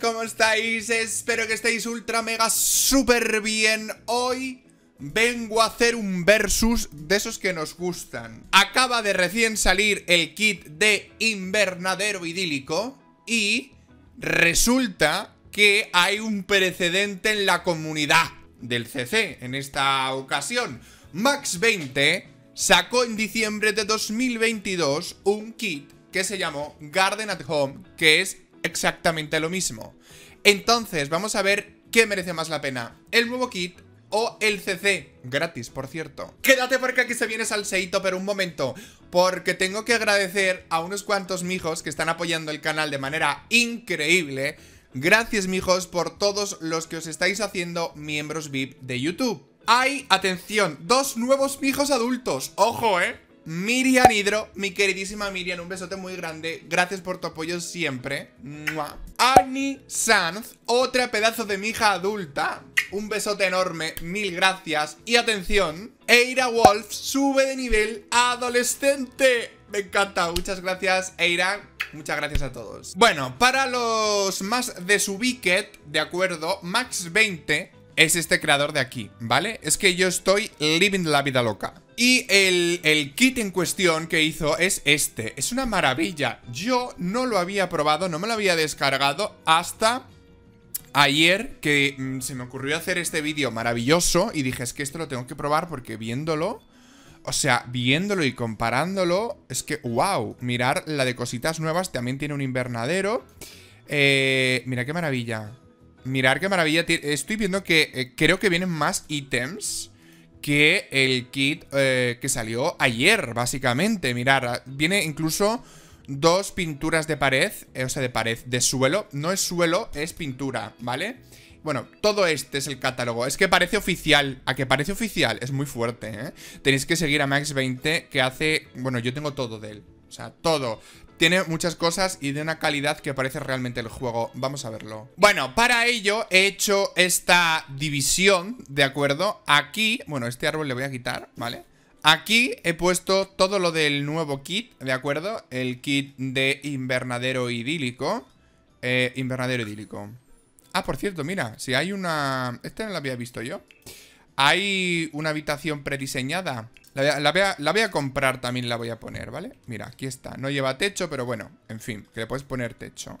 ¿Cómo estáis? Espero que estéis ultra mega súper bien Hoy vengo a hacer un versus de esos que nos gustan Acaba de recién salir el kit de invernadero idílico Y resulta que hay un precedente en la comunidad del CC en esta ocasión Max 20 sacó en diciembre de 2022 un kit que se llamó Garden at Home, que es exactamente lo mismo. Entonces, vamos a ver qué merece más la pena, el nuevo kit o el CC, gratis por cierto. Quédate porque aquí se viene salseito pero un momento, porque tengo que agradecer a unos cuantos mijos que están apoyando el canal de manera increíble. Gracias mijos por todos los que os estáis haciendo miembros VIP de YouTube. ¡Ay, atención, dos nuevos mijos adultos, ojo eh. Miriam Hidro, mi queridísima Miriam, un besote muy grande. Gracias por tu apoyo siempre. ¡Mua! Annie Sanz, otra pedazo de mi hija adulta. Un besote enorme, mil gracias. Y atención, Eira Wolf sube de nivel adolescente. Me encanta, muchas gracias, Eira. Muchas gracias a todos. Bueno, para los más de bicket, de acuerdo, Max 20 es este creador de aquí, ¿vale? Es que yo estoy living la vida loca. Y el, el, kit en cuestión que hizo es este. Es una maravilla. Yo no lo había probado, no me lo había descargado hasta ayer que mm, se me ocurrió hacer este vídeo maravilloso y dije, es que esto lo tengo que probar porque viéndolo... O sea, viéndolo y comparándolo, es que, wow, mirar la de cositas nuevas, también tiene un invernadero. Eh, mira qué maravilla mirar qué maravilla. Estoy viendo que eh, creo que vienen más ítems que el kit eh, que salió ayer, básicamente. Mirar, ah, viene incluso dos pinturas de pared, eh, o sea, de pared, de suelo. No es suelo, es pintura, ¿vale? Bueno, todo este es el catálogo. Es que parece oficial. A que parece oficial, es muy fuerte, ¿eh? Tenéis que seguir a Max20, que hace... Bueno, yo tengo todo de él. O sea, todo. Tiene muchas cosas y de una calidad que parece realmente el juego. Vamos a verlo. Bueno, para ello he hecho esta división, ¿de acuerdo? Aquí, bueno, este árbol le voy a quitar, ¿vale? Aquí he puesto todo lo del nuevo kit, ¿de acuerdo? El kit de invernadero idílico. Eh, invernadero idílico. Ah, por cierto, mira, si hay una... Este no la había visto yo. Hay una habitación prediseñada. La voy, a, la, comprar también, la voy a poner, ¿vale? Mira, aquí está. No lleva techo, pero bueno, en fin, que le puedes poner techo.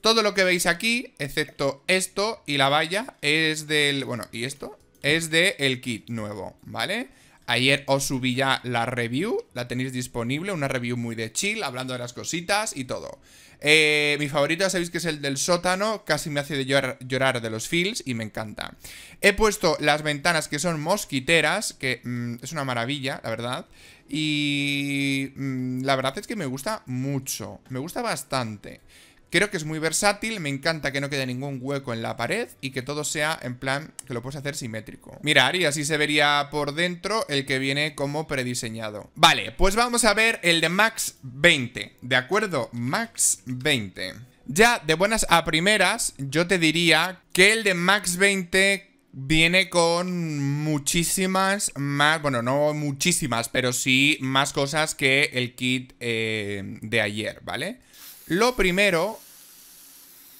Todo lo que veis aquí, excepto esto y la valla, es del... Bueno, ¿y esto? Es del el kit nuevo, ¿vale? vale Ayer os subí ya la review, la tenéis disponible, una review muy de chill, hablando de las cositas y todo. Eh, mi favorito, ya sabéis que es el del sótano, casi me hace de llorar, de los feels y me encanta. He puesto las ventanas que son mosquiteras, que mm, es una maravilla, la verdad. Y mm, la verdad es que me gusta mucho, me gusta bastante. Creo que es muy versátil, me encanta que no quede ningún hueco en la pared y que todo sea en plan que lo puedes hacer simétrico. Mirar y así se vería por dentro el que viene como prediseñado. Vale, pues vamos a ver el de Max 20, ¿de acuerdo? Max 20. Ya de buenas a primeras yo te diría que el de Max 20 viene con muchísimas más, bueno, no muchísimas, pero sí más cosas que el kit eh, de ayer, ¿vale? Lo primero,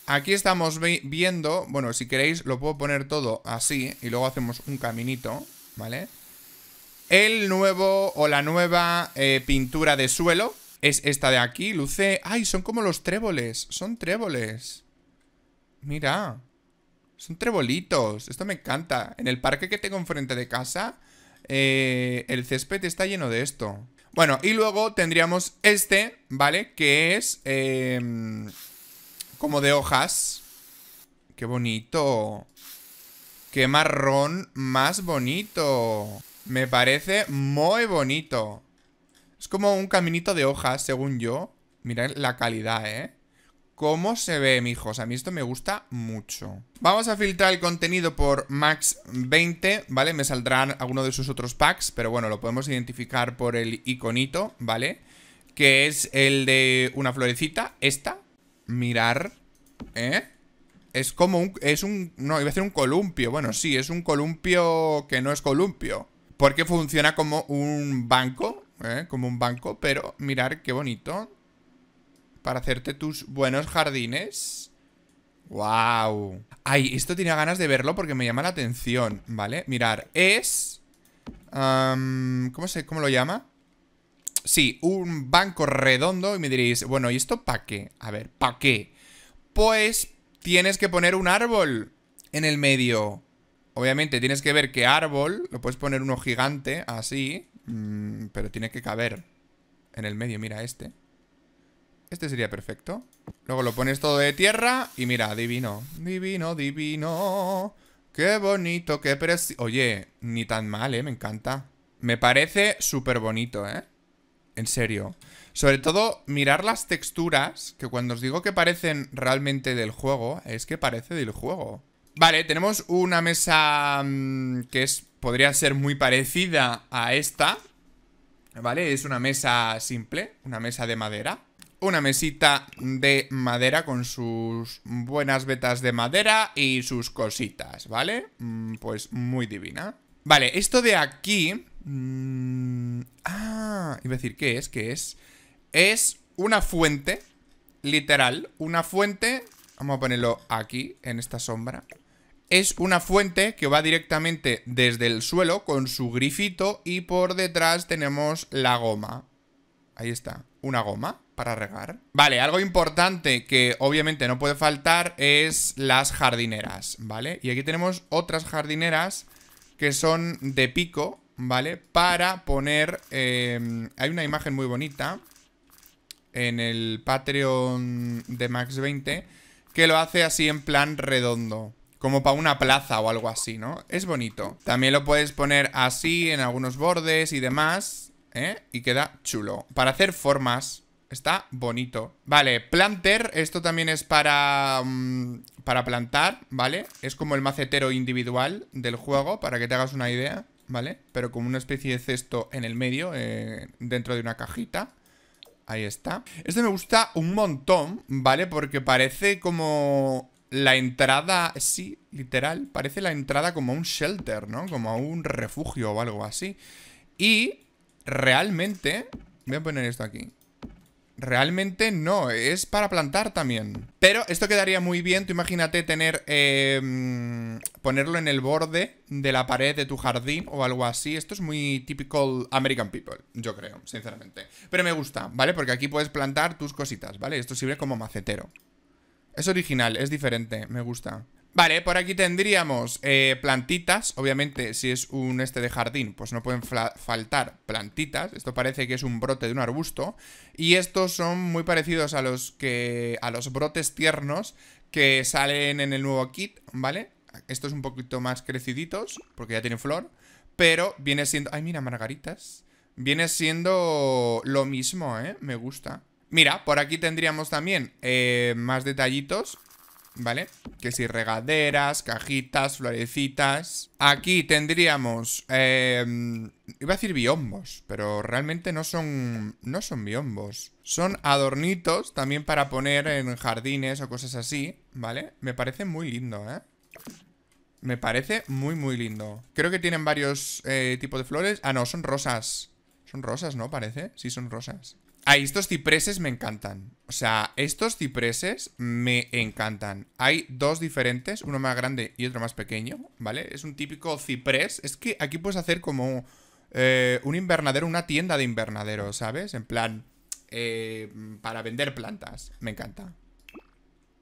aquí estamos viendo, bueno, si queréis lo puedo poner todo así y luego hacemos un caminito, ¿vale? El nuevo o la nueva eh, pintura de suelo es esta de aquí, luce... ¡Ay, son como los tréboles! Son tréboles. Mira. Son trebolitos. Esto me encanta. En el parque que tengo enfrente de casa, eh, el césped está lleno de esto. Bueno, y luego tendríamos este, ¿vale? Que es em, como de hojas. ¡Qué bonito! ¡Qué marrón más bonito! Me parece muy bonito. Es como un caminito de hojas, según yo. Mirad la calidad, ¿eh? cómo se ve, mijos. A mí esto me gusta mucho. Vamos a filtrar el contenido por max 20, ¿vale? Me saldrán algunos de sus otros packs, pero bueno, lo podemos identificar por el iconito, ¿vale? Que es el de una florecita, esta. Mirar, ¿eh? Es como un... Es un... No, iba a ser un columpio. Bueno, sí, es un columpio que no es columpio. Porque funciona como un banco, ¿eh? Como un banco, pero mirar qué bonito para hacerte tus buenos jardines. ¡Wow! Ay, esto tenía ganas de verlo porque me llama la atención, ¿vale? Mirar, es... ¿cómo, se, ¿Cómo lo llama? Sí, un banco redondo y me diréis, bueno, ¿y esto para qué? A ver, ¿para qué? Pues tienes que poner un árbol en el medio. Obviamente tienes que ver qué árbol, lo puedes poner uno gigante, así, mm, pero tiene que caber en el medio, mira este. Este sería perfecto. Luego lo pones todo de tierra y mira, divino. Divino, divino. Qué bonito, qué precioso. Oye, ni tan mal, ¿eh? Me encanta. Me parece súper bonito, ¿eh? En serio. Sobre todo, mirar las texturas, que cuando os digo que parecen realmente del juego, es que parece del juego. Vale, tenemos una mesa mm, que es, podría ser muy parecida a esta. ¿Vale? Es una mesa simple, una mesa de madera una mesita de madera con sus buenas vetas de madera y sus cositas, ¿vale? Mm, pues muy divina. Vale, esto de aquí... Mm, ah, iba a decir, ¿qué es? ¿Qué es? Es una fuente, literal, una fuente... Vamos a ponerlo aquí, en esta sombra. Es una fuente que va directamente desde el suelo con su grifito y por detrás tenemos la goma. Ahí está, una goma para regar. Vale, algo importante que obviamente no puede faltar es las jardineras, ¿vale? Y aquí tenemos otras jardineras que son de pico, ¿vale? Para poner... Eh, hay una imagen muy bonita en el Patreon de Max20 que lo hace así en plan redondo. Como para una plaza o algo así, ¿no? Es bonito. También lo puedes poner así en algunos bordes y demás. ¿Eh? Y queda chulo. Para hacer formas, Está bonito. Vale, planter. Esto también es para, mm, para plantar, ¿vale? Es como el macetero individual del juego, para que te hagas una idea, ¿vale? Pero como una especie de cesto en el medio, eh, dentro de una cajita. Ahí está. Este me gusta un montón, ¿vale? Porque parece como la entrada, sí, literal, parece la entrada como a un shelter, ¿no? Como un refugio o algo así. Y realmente, voy a poner esto aquí. Realmente no, es para plantar también. Pero esto quedaría muy bien, tú imagínate tener... Eh, ponerlo en el borde de la pared de tu jardín o algo así. Esto es muy típico American people, yo creo, sinceramente. Pero me gusta, ¿vale? Porque aquí puedes plantar tus cositas, ¿vale? Esto sirve como macetero. Es original, es diferente, me gusta. Vale, por aquí tendríamos eh, plantitas. Obviamente, si es un este de jardín, pues no pueden faltar plantitas. Esto parece que es un brote de un arbusto. Y estos son muy parecidos a los que. a los brotes tiernos que salen en el nuevo kit, ¿vale? Estos un poquito más creciditos, porque ya tienen flor. Pero viene siendo. Ay, mira, margaritas. Viene siendo lo mismo, ¿eh? Me gusta. Mira, por aquí tendríamos también eh, más detallitos ¿vale? Que si regaderas, cajitas, florecitas... Aquí tendríamos... Em, iba a decir biombos, pero realmente no son... No son biombos. Son adornitos también para poner en jardines o cosas así, ¿vale? Me parece muy lindo, ¿eh? Me parece muy, muy lindo. Creo que tienen varios eh, tipos de flores. Ah, no, son rosas. Son rosas, ¿no? Parece. Sí, son rosas. Ay, estos cipreses me encantan. O sea, estos cipreses me encantan. Hay dos diferentes, uno más grande y otro más pequeño, ¿vale? Es un típico ciprés. Es que aquí puedes hacer como eh, un invernadero, una tienda de invernadero, ¿sabes? En plan, eh, para vender plantas. Me encanta.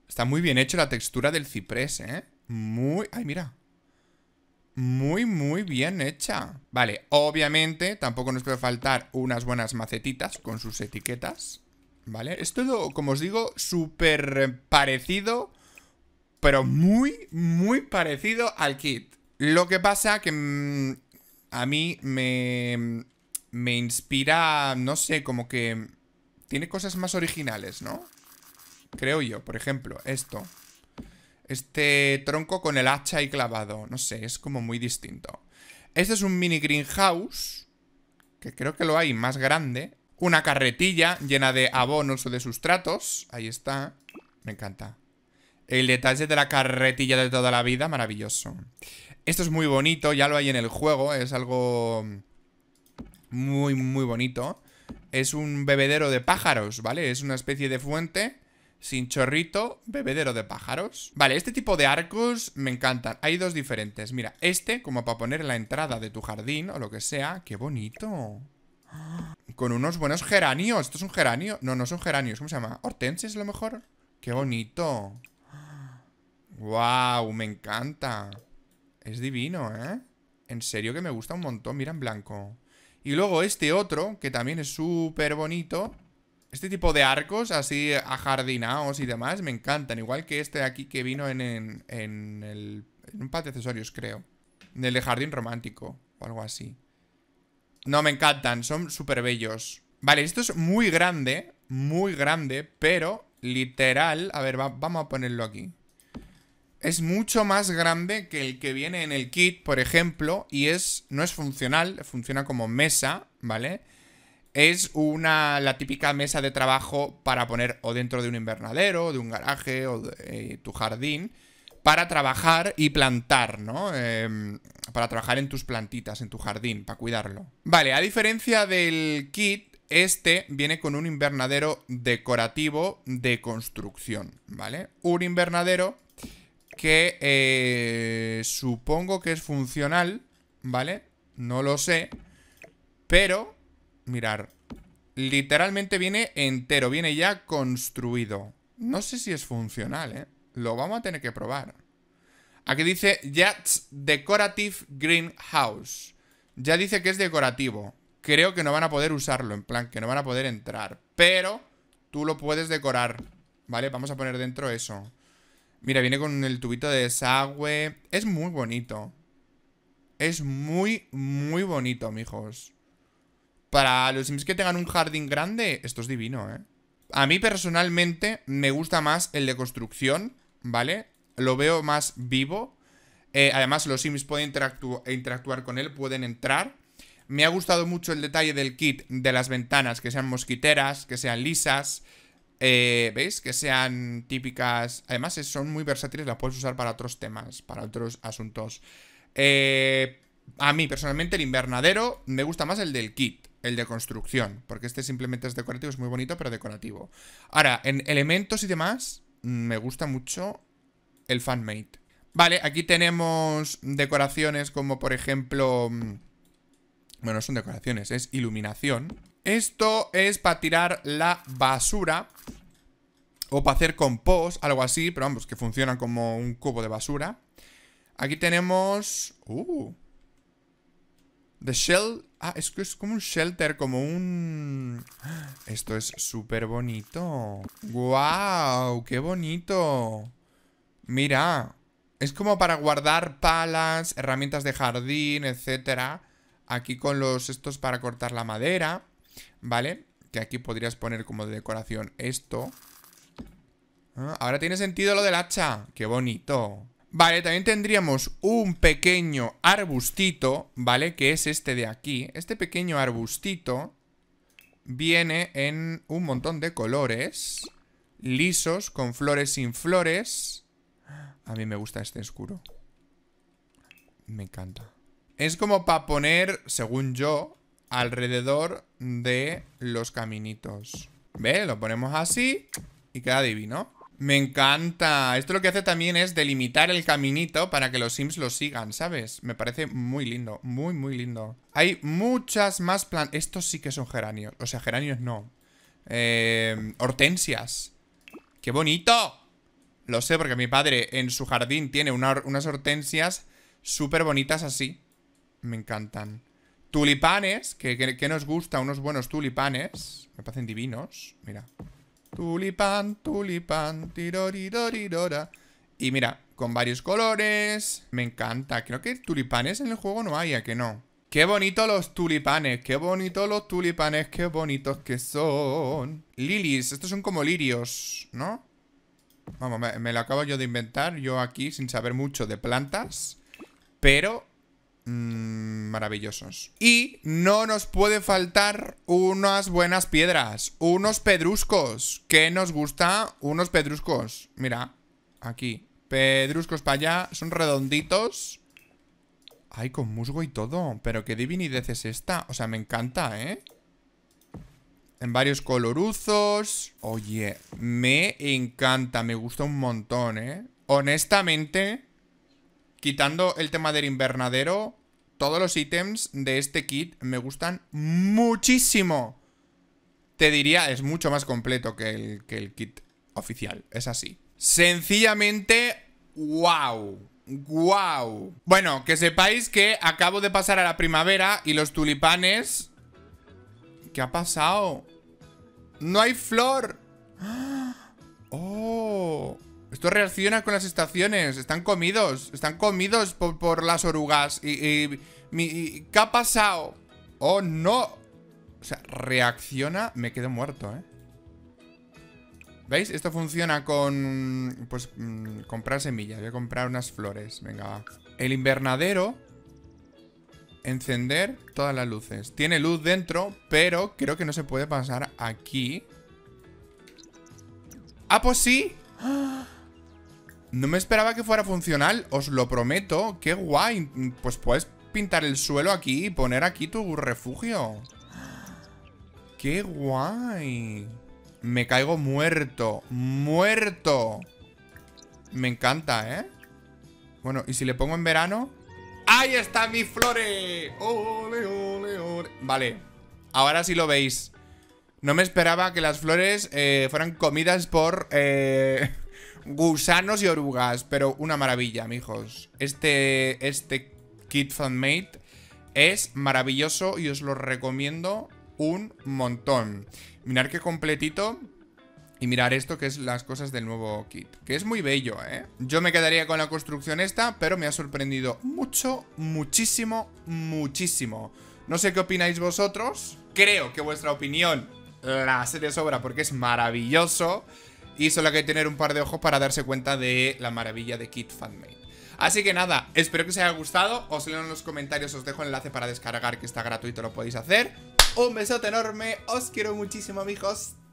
Está muy bien hecho la textura del ciprés, ¿eh? Muy... Ay, mira muy, muy bien hecha. Vale, obviamente tampoco nos puede faltar unas buenas macetitas con sus etiquetas. ¿Vale? Es todo, como os digo, súper parecido, pero muy, muy parecido al kit. Lo que pasa que mm, a mí me, me inspira, no sé, como que tiene cosas más originales, ¿no? Creo yo, por ejemplo, esto. Este tronco con el hacha y clavado. No sé, es como muy distinto. Este es un mini greenhouse. Que creo que lo hay más grande. Una carretilla llena de abonos o de sustratos. Ahí está. Me encanta. El detalle de la carretilla de toda la vida, maravilloso. Esto es muy bonito, ya lo hay en el juego. Es algo muy, muy bonito. Es un bebedero de pájaros, ¿vale? Es una especie de fuente sin chorrito, bebedero de pájaros. Vale, este tipo de arcos me encantan. Hay dos diferentes. Mira, este como para poner la entrada de tu jardín o lo que sea. ¡Qué bonito! Con unos buenos geranios. ¿Esto es un geranio? No, no son geranios. ¿Cómo se llama? ¿Hortenses a lo mejor? ¡Qué bonito! ¡Wow! Me encanta. Es divino, ¿eh? En serio que me gusta un montón. Mira en blanco. Y luego este otro, que también es súper bonito este tipo de arcos así ajardinados y demás me encantan. Igual que este de aquí que vino en, en el, un par de accesorios, creo. En el de jardín romántico o algo así. No, me encantan. Son súper bellos. Vale, esto es muy grande. Muy grande, pero literal... A ver, vamos a ponerlo aquí. Es mucho más grande que el que viene en el kit, por ejemplo. Y es no es funcional. Funciona como mesa, ¿vale? vale es una, la típica mesa de trabajo para poner o dentro de un invernadero, de un garaje o de eh, tu jardín, para trabajar y plantar, ¿no? Em, para trabajar en tus plantitas, en tu jardín, para cuidarlo. Vale, a diferencia del kit, este viene con un invernadero decorativo de construcción, ¿vale? Un invernadero que eh, supongo que es funcional, ¿vale? No lo sé, pero Mirar. Literalmente viene entero, viene ya construido. No sé si es funcional, ¿eh? Lo vamos a tener que probar. Aquí dice Jats Decorative Greenhouse. Ya dice que es decorativo. Creo que no van a poder usarlo, en plan, que no van a poder entrar. Pero tú lo puedes decorar, ¿vale? Vamos a poner dentro eso. Mira, viene con el tubito de desagüe. Es muy bonito. Es muy, muy bonito, mijos. Para los Sims que tengan un jardín grande, esto es divino, ¿eh? A mí personalmente me gusta más el de construcción, ¿vale? Lo veo más vivo. Eh, además, los Sims pueden interactuar con él, pueden entrar. Me ha gustado mucho el detalle del kit de las ventanas, que sean mosquiteras, que sean lisas, eh, ¿veis? Que sean típicas... Además, son muy versátiles, las puedes usar para otros temas, para otros asuntos. Eh, a mí, personalmente, el invernadero me gusta más el del kit el de construcción, porque este simplemente es decorativo, es muy bonito, pero decorativo. Ahora, en elementos y demás, mm, me gusta mucho el fanmate. Vale, aquí tenemos decoraciones como por ejemplo... Mm, bueno, son decoraciones, es iluminación. Esto es para tirar la basura o para hacer compost, algo así, pero vamos, que funciona como un cubo de basura. Aquí tenemos... Uh, The Shell... Ah, es que es como un shelter, como un... Esto es súper bonito. ¡Guau! ¡Qué bonito! Mira. Es como para guardar palas, herramientas de jardín, etcétera. Aquí con los estos para cortar la madera. ¿Vale? Que aquí podrías poner como de decoración esto. Ah, ahora tiene sentido lo del hacha. ¡Qué bonito! Vale, también tendríamos un pequeño arbustito, ¿vale? Que es este de aquí. Este pequeño arbustito viene en un montón de colores. Lisos, con flores sin flores. A mí me gusta este oscuro. Me encanta. Es como para poner, según yo, alrededor de los caminitos. ¿Ve? Lo ponemos así y queda divino. Me encanta. Esto lo que hace también es delimitar el caminito para que los sims lo sigan, ¿sabes? Me parece muy lindo, muy, muy lindo. Hay muchas más plantas. Estos sí que son geranios. O sea, geranios no. Em, hortensias. ¡Qué bonito! Lo sé porque mi padre en su jardín tiene unas hortensias súper bonitas así. Me encantan. Tulipanes, que, nos gusta, unos buenos tulipanes. Me parecen divinos. Mira. Tulipán, tulipán, tiroridoridora. Y mira, con varios colores. Me encanta. Creo que tulipanes en el juego no hay, ¿a que no? Qué bonitos los tulipanes, qué bonitos los tulipanes, qué bonitos que son. Lilies, estos son como lirios, ¿no? Vamos, me lo acabo yo de inventar, yo aquí sin saber mucho de plantas. Pero mmm, maravillosos. Y no nos puede faltar unas buenas piedras, unos pedruscos, que nos gusta unos pedruscos. Mira, aquí, pedruscos para allá, son redonditos. Ay, con musgo y todo, pero qué divinidad es esta, o sea, me encanta, ¿eh? En varios coloruzos Oye, me encanta, me gusta un montón, ¿eh? Honestamente, Quitando el tema del invernadero, todos los ítems de este kit me gustan muchísimo. Te diría, es mucho más completo que el, el kit oficial, es así. Sencillamente, wow. ¡Wow! Bueno, que sepáis que acabo de pasar a la primavera y los tulipanes... ¿Qué ha pasado? ¡No hay flor! ¡Oh! Esto reacciona con las estaciones. Están comidos. Están comidos por, las orugas. Y, ¿Qué ha pasado? ¡Oh, no! O sea, reacciona. Me quedo muerto, ¿eh? ¿Veis? Esto funciona con... Pues, mm, comprar semillas. Voy a comprar unas flores. Venga, El invernadero. Encender todas las luces. Tiene luz dentro, pero creo que no se puede pasar aquí. ¡Ah, pues sí! ¡Ah! No me esperaba que fuera funcional, os lo prometo. ¡Qué guay! Pues puedes pintar el suelo aquí y poner aquí tu refugio. ¡Qué guay! Me caigo muerto. ¡Muerto! Me encanta, ¿eh? Bueno, ¿y si le pongo en verano? ¡Ahí está mi flore! ¡Ole, ole, ole! Vale, ahora sí lo veis. No me esperaba que las flores eh, fueran comidas por... Eh, Gusanos y orugas, pero una maravilla, amigos. Este, este kit Fanmate es maravilloso y os lo recomiendo un montón. Mirar qué completito y mirar esto que es las cosas del nuevo kit, que es muy bello, ¿eh? Yo me quedaría con la construcción esta, pero me ha sorprendido mucho, muchísimo, muchísimo. No sé qué opináis vosotros, creo que vuestra opinión la de sobra porque es maravilloso. Y solo hay que tener un par de ojos para darse cuenta de la maravilla de Kit Fanmade. Así que nada, espero que os haya gustado. Os leo en los comentarios, os dejo el enlace para descargar, que está gratuito, lo podéis hacer. Un besote enorme, os quiero muchísimo, amigos.